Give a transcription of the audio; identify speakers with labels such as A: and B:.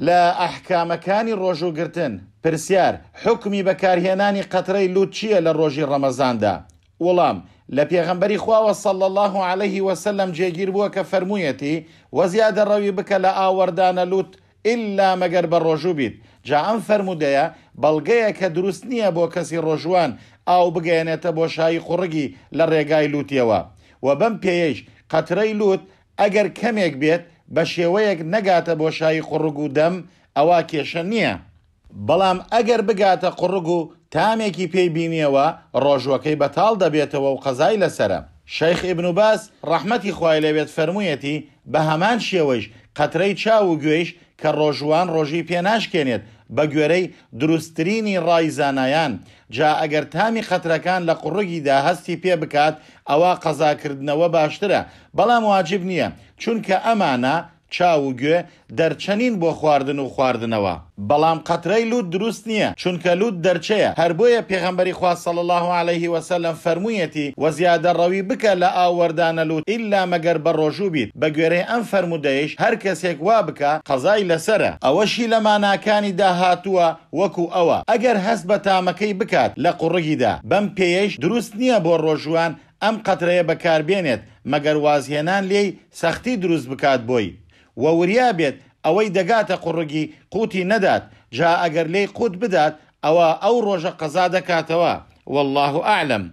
A: لە ئەحکامەکانی ڕۆژوگرتن پرسیار حکمی بەکارهێنانی قەترەی لوت چییە لە ڕۆژی ڕەمەزاندا وەڵام لە پێغەمبەری خواوە سەڵ الله عليه وسلم جێگیر بووە کە فەرموویەتی وەزیادە ڕەوی بکە لە ئاوەردانە لوت ئللا مەگەر بە ڕۆژوو بیت جا ئەم فەرمودەیە بەڵگەیە کە دروست نییە بۆ کەسی ڕۆژوان ئاو بگەێنێتە بۆ شایی خوڕگی لە ڕێگای لوتیەوە و بەم پێیش قەترەی لوت ئەگەر کەمێک بێت بە شێوەیەک نەگاتە بۆ شایی قڕگ و دەم ئەوا کێشە نییە. بەڵام ئەگەر بگاتە قڕگ و تامێکی پێی بینیەوە ڕۆژوەکەی بەتاڵ دەبێتەوە و قەزای لەسرە. شەیخ ئبن و باس ڕەحمەتی خوای لەوێت فەرموویەتی بە هەمان شێوەش قەترەی چاو و گوێش کە ڕۆژوان ڕۆژی پێناشکێنێت بە گوێرەی دروستترینی ڕایزانایان جا ئەگەر تامی خەترەکان لە قوڕگی داهستی پێ بکات ئەوە قەزاکردنەوە باشترە بەڵام واجب نییە چونکە ئەمانە چاو و گوێ دەرچەنین بۆ خواردن و خواردنەوە بەڵام قەترەی لوود دروست نییە چونکە لوود دەرچەیە هەر بۆیە پێغەمبەری خواصل الله عليه وسلم فەرموویەتی وەزیادە ڕەوی بکە لە ئاوەردانە لوود ئللا مەگەر بە ڕۆژوو بیت بە گوێرەی ئەم فەرمودەیش هەر کەسێک وا بکە قەزای لەسرە ئەوەشی لە ماناکانی داهاتووە وەکو ئەوە ئەگەر هەست بە تامەکەی بکات لە قوڕگیدا بەم پێیش دروست نییە بۆ ڕۆژوان ئەم قەترەیە بەکاربێنێت مەگەر وازهێنان لێی سەختی دروست بکات بۆی ووریا بێت ئەوەی دەگاتە قوڕگی قوتی نەدات جا ئەگەر لێی قوت بدات ئەوە ئەو ڕۆژە قەزا دەکاتەوە والله ئاعلم.